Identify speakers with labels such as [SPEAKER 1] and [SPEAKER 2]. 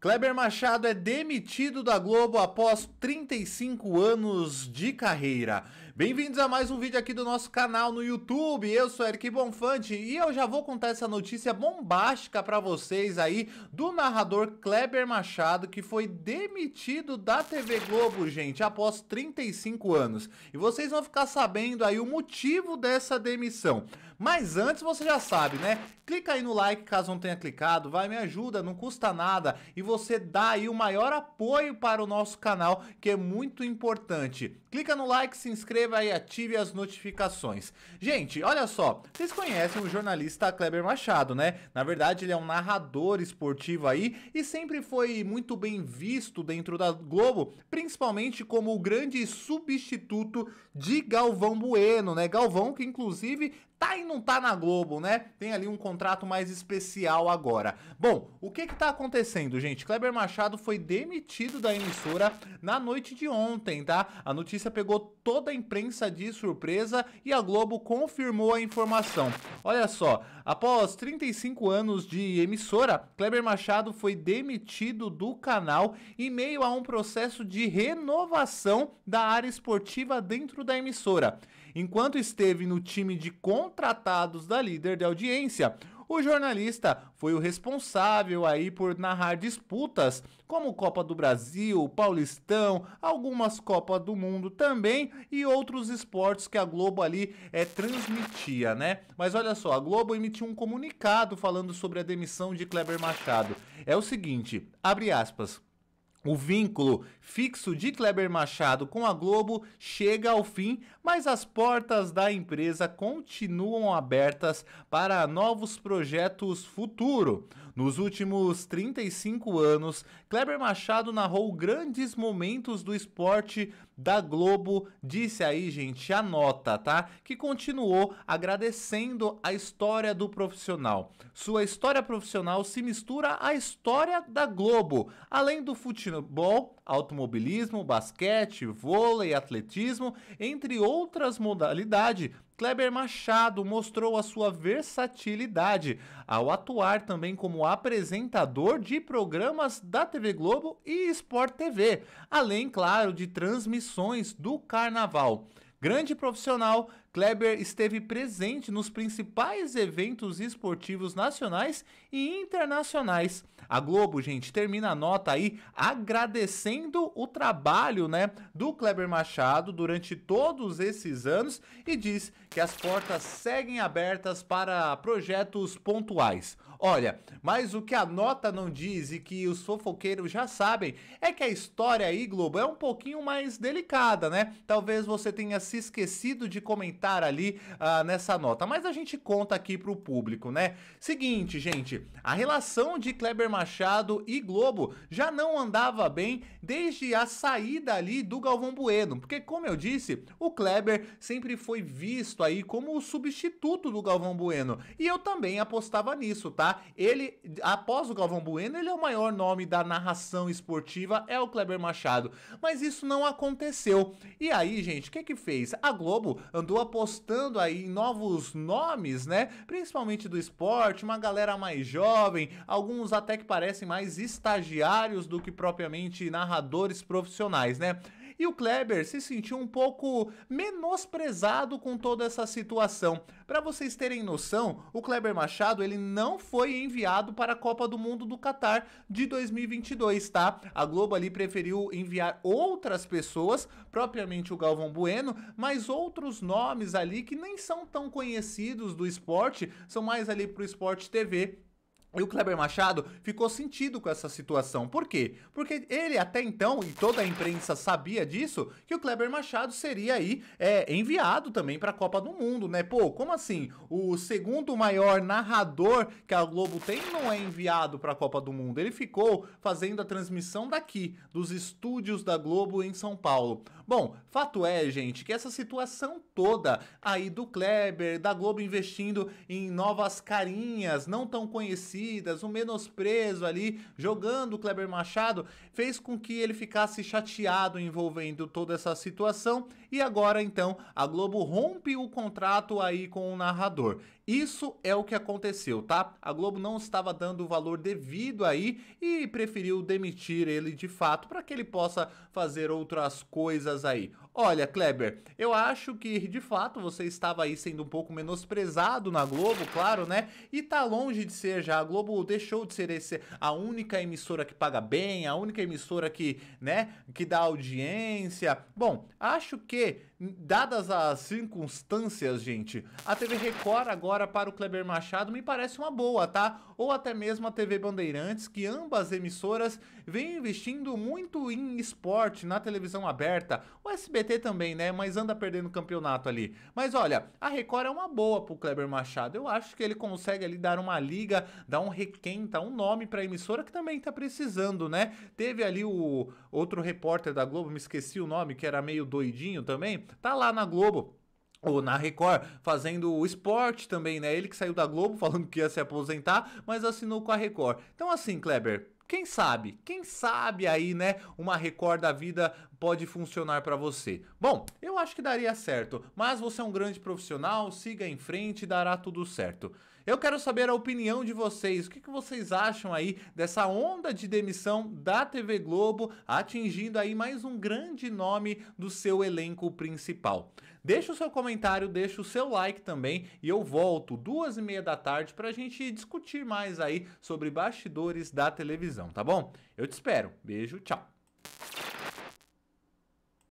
[SPEAKER 1] Kleber Machado é demitido da Globo após 35 anos de carreira. Bem-vindos a mais um vídeo aqui do nosso canal no YouTube. Eu sou Eric Bonfante e eu já vou contar essa notícia bombástica para vocês aí do narrador Kleber Machado que foi demitido da TV Globo, gente, após 35 anos. E vocês vão ficar sabendo aí o motivo dessa demissão. Mas antes você já sabe, né? Clica aí no like caso não tenha clicado, vai me ajuda, não custa nada e você dá aí o maior apoio para o nosso canal, que é muito importante. Clica no like, se inscreva inscreva e ative as notificações. Gente, olha só, vocês conhecem o jornalista Kleber Machado, né? Na verdade, ele é um narrador esportivo aí e sempre foi muito bem visto dentro da Globo, principalmente como o grande substituto de Galvão Bueno, né? Galvão que inclusive tá e não tá na Globo, né? Tem ali um contrato mais especial agora. Bom, o que que tá acontecendo, gente? Kleber Machado foi demitido da emissora na noite de ontem, tá? A notícia pegou toda a imprensa de surpresa e a Globo confirmou a informação. Olha só, após 35 anos de emissora, Kleber Machado foi demitido do canal em meio a um processo de renovação da área esportiva dentro da emissora. Enquanto esteve no time de contratados da líder de audiência, o jornalista foi o responsável aí por narrar disputas como Copa do Brasil, Paulistão, algumas Copas do Mundo também e outros esportes que a Globo ali é, transmitia, né? Mas olha só, a Globo emitiu um comunicado falando sobre a demissão de Kleber Machado. É o seguinte, abre aspas. O vínculo fixo de Kleber Machado com a Globo chega ao fim, mas as portas da empresa continuam abertas para novos projetos futuro. Nos últimos 35 anos, Kleber Machado narrou grandes momentos do esporte da Globo. Disse aí, gente, anota, tá? Que continuou agradecendo a história do profissional. Sua história profissional se mistura à história da Globo. Além do futebol, automobilismo, basquete, vôlei, atletismo, entre outras modalidades, Kleber Machado mostrou a sua versatilidade ao atuar também como apresentador de programas da TV Globo e Sport TV, além, claro, de transmissões do carnaval. Grande profissional, Kleber esteve presente nos principais eventos esportivos nacionais e internacionais. A Globo, gente, termina a nota aí agradecendo o trabalho, né, do Kleber Machado durante todos esses anos e diz que as portas seguem abertas para projetos pontuais. Olha, mas o que a nota não diz e que os fofoqueiros já sabem é que a história aí, Globo, é um pouquinho mais delicada, né? Talvez você tenha se esquecido de comentar comentar ali uh, nessa nota, mas a gente conta aqui pro público, né? Seguinte, gente, a relação de Kleber Machado e Globo já não andava bem desde a saída ali do Galvão Bueno, porque como eu disse, o Kleber sempre foi visto aí como o substituto do Galvão Bueno, e eu também apostava nisso, tá? Ele, após o Galvão Bueno, ele é o maior nome da narração esportiva, é o Kleber Machado, mas isso não aconteceu. E aí, gente, o que que fez? A Globo andou apostando aí em novos nomes, né? Principalmente do esporte, uma galera mais jovem, alguns até que parecem mais estagiários do que propriamente narradores profissionais, né? e o Kleber se sentiu um pouco menosprezado com toda essa situação. Para vocês terem noção, o Kleber Machado ele não foi enviado para a Copa do Mundo do Catar de 2022, tá? A Globo ali preferiu enviar outras pessoas, propriamente o Galvão Bueno, mas outros nomes ali que nem são tão conhecidos do esporte, são mais ali para o Esporte TV e o Kleber Machado ficou sentido com essa situação. Por quê? Porque ele até então, e toda a imprensa sabia disso, que o Kleber Machado seria aí é, enviado também para a Copa do Mundo, né? Pô, como assim? O segundo maior narrador que a Globo tem não é enviado para a Copa do Mundo. Ele ficou fazendo a transmissão daqui, dos estúdios da Globo em São Paulo. Bom, fato é, gente, que essa situação toda aí do Kleber, da Globo investindo em novas carinhas não tão conhecidas Corridas, um menosprezo ali, jogando o Kleber Machado, fez com que ele ficasse chateado envolvendo toda essa situação e agora então a Globo rompe o contrato aí com o narrador. Isso é o que aconteceu, tá? A Globo não estava dando o valor devido aí e preferiu demitir ele de fato para que ele possa fazer outras coisas aí. Olha, Kleber, eu acho que de fato você estava aí sendo um pouco menosprezado na Globo, claro, né? E tá longe de ser já. A Globo deixou de ser esse, a única emissora que paga bem, a única emissora que, né, que dá audiência. Bom, acho que dadas as circunstâncias, gente, a TV Record agora para o Kleber Machado me parece uma boa, tá? Ou até mesmo a TV Bandeirantes, que ambas emissoras vêm investindo muito em esporte na televisão aberta. O SBT também, né? Mas anda perdendo campeonato ali. Mas olha, a Record é uma boa pro Kleber Machado. Eu acho que ele consegue ali dar uma liga, dar um requenta, um nome pra emissora que também tá precisando, né? Teve ali o outro repórter da Globo, me esqueci o nome, que era meio doidinho também, tá lá na Globo ou na Record, fazendo o esporte também, né? Ele que saiu da Globo falando que ia se aposentar, mas assinou com a Record. Então, assim, Kleber, quem sabe? Quem sabe aí, né? Uma Record da vida pode funcionar para você. Bom, eu acho que daria certo, mas você é um grande profissional, siga em frente e dará tudo certo. Eu quero saber a opinião de vocês. O que, que vocês acham aí dessa onda de demissão da TV Globo atingindo aí mais um grande nome do seu elenco principal? Deixa o seu comentário, deixa o seu like também e eu volto duas e meia da tarde para a gente discutir mais aí sobre bastidores da televisão, tá bom? Eu te espero. Beijo, tchau.